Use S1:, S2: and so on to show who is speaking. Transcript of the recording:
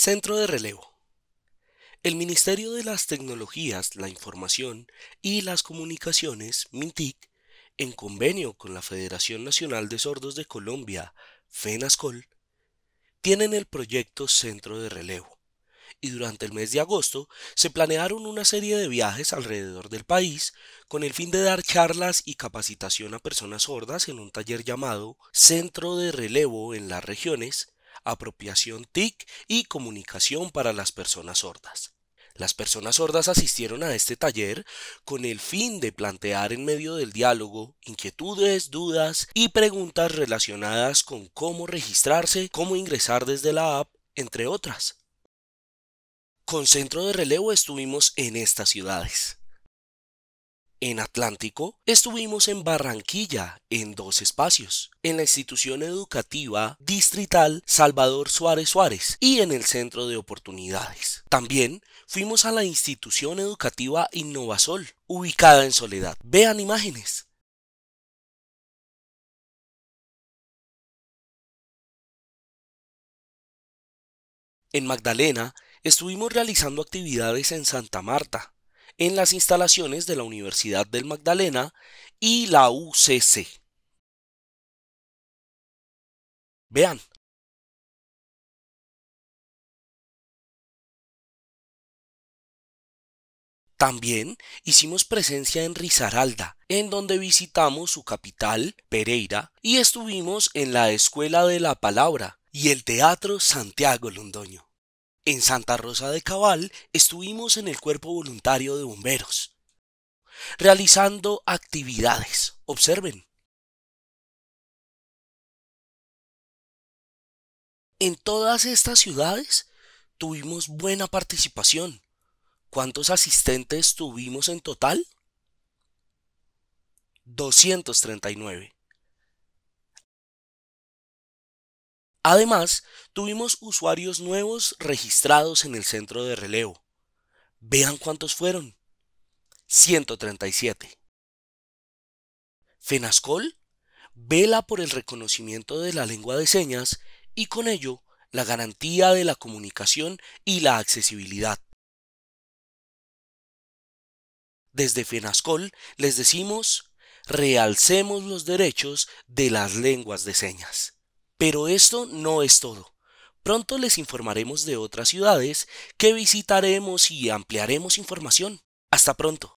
S1: Centro de relevo. El Ministerio de las Tecnologías, la Información
S2: y las Comunicaciones, MINTIC, en convenio con la Federación Nacional de Sordos de Colombia, FENASCOL, tienen el proyecto Centro de Relevo, y durante el mes de agosto se planearon una serie de viajes alrededor del país con el fin de dar charlas y capacitación a personas sordas en un taller llamado Centro de Relevo en las regiones, apropiación TIC y comunicación para las personas sordas. Las personas sordas asistieron a este taller con el fin de plantear en medio del diálogo inquietudes, dudas y preguntas relacionadas con cómo registrarse, cómo ingresar desde la app, entre otras. Con centro de relevo estuvimos en estas ciudades en Atlántico, estuvimos en Barranquilla en dos espacios, en la institución educativa distrital Salvador Suárez Suárez y en el Centro de Oportunidades. También fuimos a la institución educativa Innovasol,
S1: ubicada en Soledad. Vean imágenes. En Magdalena, estuvimos realizando actividades en Santa Marta, en las instalaciones de la Universidad del Magdalena y la UCC. Vean. También hicimos presencia en Risaralda, en donde visitamos su capital, Pereira, y
S2: estuvimos en la Escuela de la Palabra y el Teatro Santiago Londoño. En Santa Rosa de Cabal estuvimos en el cuerpo voluntario de bomberos,
S1: realizando actividades. Observen. En todas estas ciudades
S2: tuvimos buena participación. ¿Cuántos asistentes tuvimos en total? 239. Además, tuvimos usuarios nuevos registrados en el centro de relevo. Vean cuántos fueron. 137. FENASCOL vela por el reconocimiento de la lengua de señas y con ello la garantía de la comunicación y la accesibilidad. Desde FENASCOL les decimos, realcemos los derechos de las lenguas de señas. Pero esto no es todo. Pronto les informaremos de
S1: otras ciudades que visitaremos y ampliaremos información. Hasta pronto.